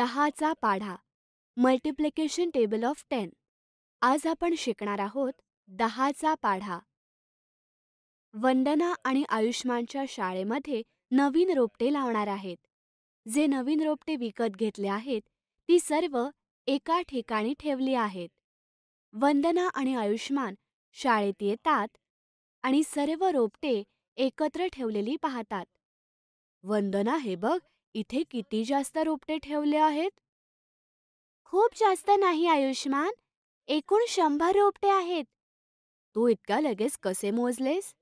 दहाचा पाढा multiplication table of ten आज आपण शिकणार आहोत दहाचा पाढा वंदना आणि आयुष्मानच्या शाळेमध्ये नवीन रोपटे लावणार आहेत जे नवीन रोपटे विकत घेतले आहेत ती सर्व एका ठिकाणी ठेवली आहेत वंदना आणि आयुष्मान शाळेत येतात आणि सर्व रोपटे एकत्र ठेवलेली पाहतात वंदना हे बघ इथे किती जास्त रोपटे ठेवले आहेत खूप जास्त नाही आयुष्मान एकूण शंभर रोपटे आहेत तू इतका लगेच कसे मोजलेस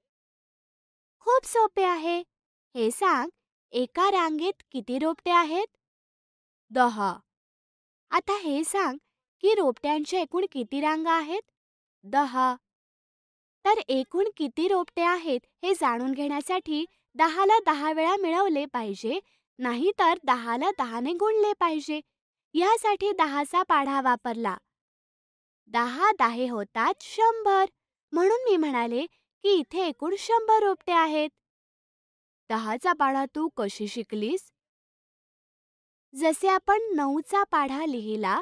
खूप सोपे आहे हे सांग एका रांगेत किती रोपटे आहेत दहा आता हे सांग की रोपट्यांच्या एकूण किती रांगा आहेत दहा तर एकूण किती रोपटे आहेत हे जाणून घेण्यासाठी दहाला दहा वेळा मिळवले पाहिजे नाहीतर दहाला दहाने गुणले पाहिजे यासाठी दहाचा पाढा वापरला दहा दहे होतात शंभर म्हणून मी म्हणाले की इथे एकूण शंभर रोपटे आहेत दहाचा पाढा तू कशी शिकलीस जसे आपण नऊचा पाढा लिहिला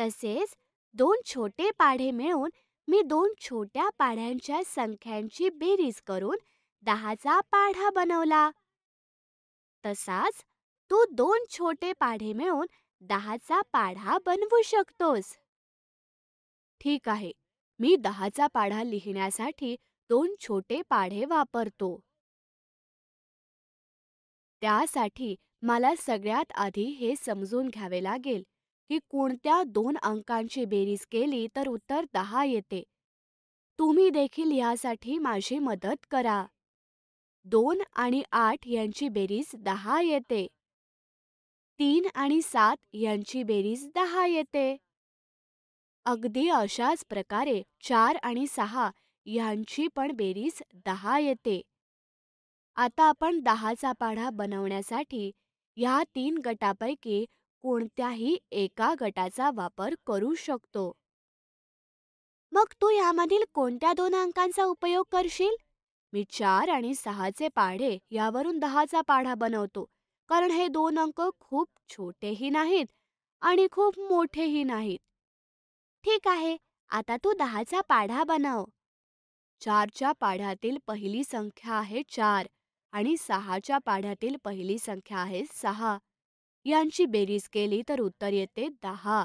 तसेच दोन छोटे पाढे मिळून मी दोन छोट्या पाढ्यांच्या संख्यांची बेरीज करून दहाचा पाढा बनवला तसाच तू दोन छोटे पाढे मिळून दहाचा पाढा बनवू शकतोस ठीक आहे मी दहाचा पाढा लिहिण्यासाठी दोन छोटे पाढे वापरतो त्यासाठी मला सगळ्यात आधी हे समजून घ्यावे लागेल की कोणत्या दोन अंकांची बेरीज केली तर उत्तर दहा येते तुम्ही देखील यासाठी माझी मदत करा दोन आणि आठ यांची बेरीज दहा येते तीन आणि सात यांची बेरीज दहा येते अगदी अशाच प्रकारे चार आणि सहा यांची पण बेरीज दहा येते आता आपण दहाचा पाढा बनवण्यासाठी ह्या तीन गटापैकी कोणत्याही एका गटाचा वापर करू शकतो मग तू यामधील कोणत्या दोन अंकांचा उपयोग करशील मी चार आणि सहाचे पाढे यावरून दहाचा पाढा बनवतो कारण हे दोन अंक खूप छोटेही नाहीत आणि खूप मोठेही नाहीत ठीक आहे आता तू दहाचा पाढा बनव चारच्या पाढ्यातील पहिली संख्या आहे चार आणि सहाच्या पाढ्यातील पहिली संख्या आहे सहा यांची बेरीज केली तर उत्तर येते दहा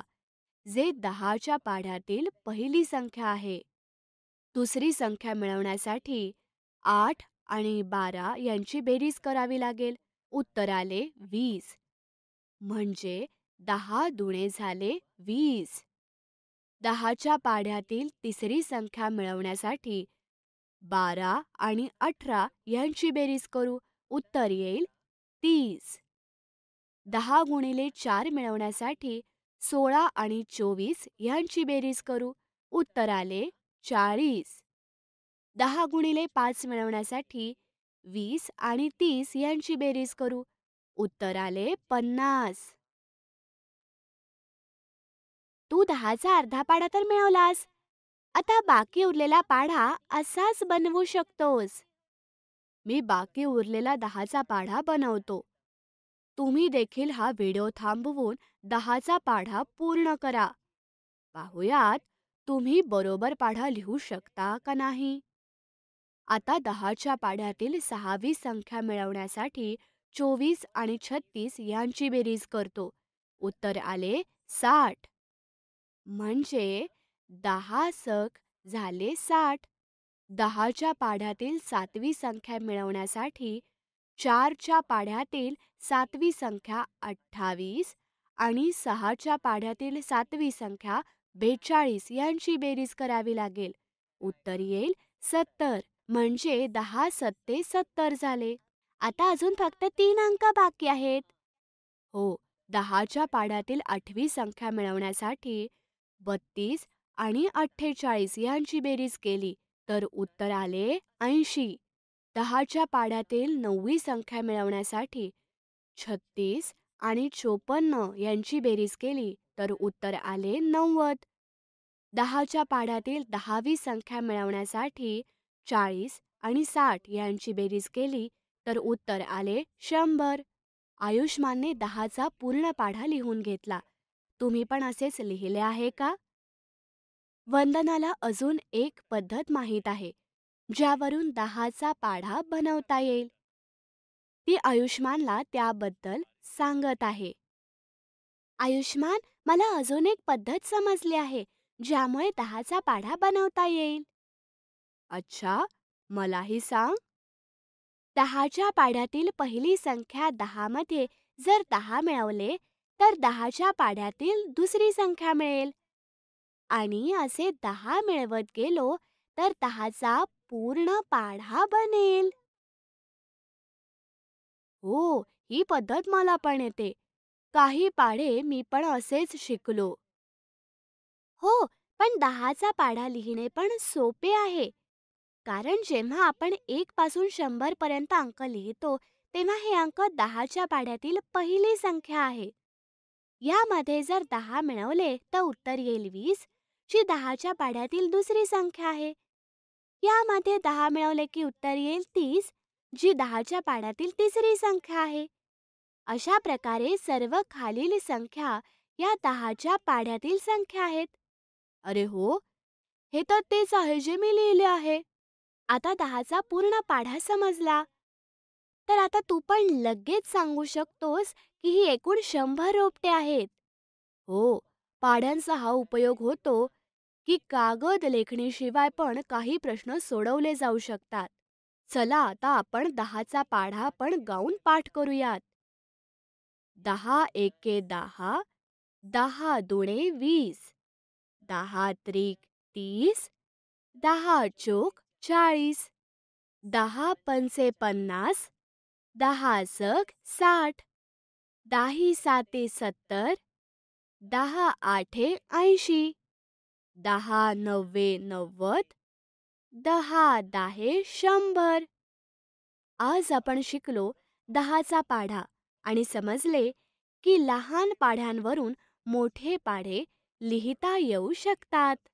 जे दहाच्या पाढ्यातील पहिली संख्या आहे दुसरी संख्या मिळवण्यासाठी आठ आणि बारा यांची बेरीज करावी लागेल उत्तर आले वीस म्हणजे दहा दुणे झाले वीस दहाच्या पाढ्यातील तिसरी संख्या मिळवण्यासाठी बारा आणि अठरा यांची बेरीज करू उत्तर येईल तीस दहा गुणिले चार मिळवण्यासाठी सोळा आणि चोवीस यांची बेरीज करू उत्तर आले चाळीस दहा गुणिले पाच मिळवण्यासाठी वीस आणि तीस यांची बेरीज करू उत्तर आले पन्नास तू दहाचा अर्धा पाडा तर मिळवलास आता बाकी उरलेला पाढा असाच बनवू शकतोस मी बाकी उरलेला दहाचा पाढा बनवतो तुम्ही देखील हा व्हिडिओ थांबवून दहाचा पाढा पूर्ण करा पाहुयात तुम्ही बरोबर पाढा लिहू शकता का नाही आता दहाच्या पाढ्यातील सहावी संख्या मिळवण्यासाठी चोवीस आणि छत्तीस यांची बेरीज करतो उत्तर आले साठ म्हणजे दहा सख झाले साठ दहाच्या पाढ्यातील सातवी संख्या मिळवण्यासाठी चारच्या पाढ्यातील सातवी संख्या अठ्ठावीस आणि सहाच्या पाढ्यातील सातवी संख्या बेचाळीस यांची बेरीज करावी लागेल उत्तर येईल सत्तर म्हणजे दहा सत्ते सत्तर झाले आता अजून फक्त तीन अंक बाकी आहेत हो दहाच्या पाड्यातील आठवी संख्या मिळवण्यासाठी बत्तीस आणि अठ्ठेचाळीस यांची बेरीज केली तर उत्तर आले ऐंशी दहाच्या पाड्यातील नववी संख्या मिळवण्यासाठी छत्तीस आणि चोपन्न यांची बेरीज केली तर उत्तर आले नव्वद दहाच्या पाड्यातील दहावी संख्या मिळवण्यासाठी चाळीस आणि साठ यांची बेरीज केली तर उत्तर आले शंभर आयुष्मानने दहाचा पूर्ण पाढा लिहून घेतला तुम्ही पण असेच लिहिले आहे का वंदनाला अजून एक पद्धत माहीत आहे ज्यावरून दहाचा पाढा बनवता येईल ती आयुष्मानला त्याबद्दल सांगत आहे आयुष्मान मला अजून एक पद्धत समजली आहे ज्यामुळे दहाचा पाढा बनवता येईल अच्छा मलाही सांग दहाच्या पाढ्यातील पहिली संख्या दहा मध्ये जर दहा मिळवले तर दहाच्या पाढ्यातील दुसरी संख्या मिळेल आणि असे दहा मिळवत गेलो तर दहाचा पूर्ण पाढा बनेल हो ही पद्धत मला पण येते काही पाढे मी पण असेच शिकलो हो पण दहाचा पाढा लिहिणे पण सोपे आहे कारण जेव्हा आपण एक पासून शंभर पर्यंत अंक लिहितो तेव्हा हे अंक दहाच्या पाढ्यातील पहिली संख्या आहे यामध्ये जर दहा मिळवले तर उत्तर येईल वीस जी दहाच्या पाढ्यातील दुसरी संख्या आहे यामध्ये दहा मिळवले की उत्तर येईल तीस जी दहाच्या पाढ्यातील तिसरी संख्या आहे अशा प्रकारे सर्व खालील संख्या या दहाच्या पाढ्यातील संख्या आहेत अरे हो हे तर तेच आहे जे मी लिहिले आहे आता दहाचा पूर्ण पाढा समजला तर आता तू पण लगेच सांगू शकतोस की ही एकूण शंभर रोपटे आहेत हो पाढ्यांचा हा उपयोग होतो की कागद लेखणीशिवाय पण काही प्रश्न सोडवले जाऊ शकतात चला आता आपण दहाचा पाढा पण गाऊन पाठ करूयात दहा एके दहा दहा दुणे वीस दहा त्रिक तीस दहा चोख चाळीस दहा पंचे पन्नास दहा सग साठ दाही साते सत्तर दहा आठे ऐंशी दहा नव्वे नव्वद दहा दाहे शंभर आज आपण शिकलो दहाचा पाढा आणि समजले की लहान पाढ्यांवरून मोठे पाढे लिहिता येऊ शकतात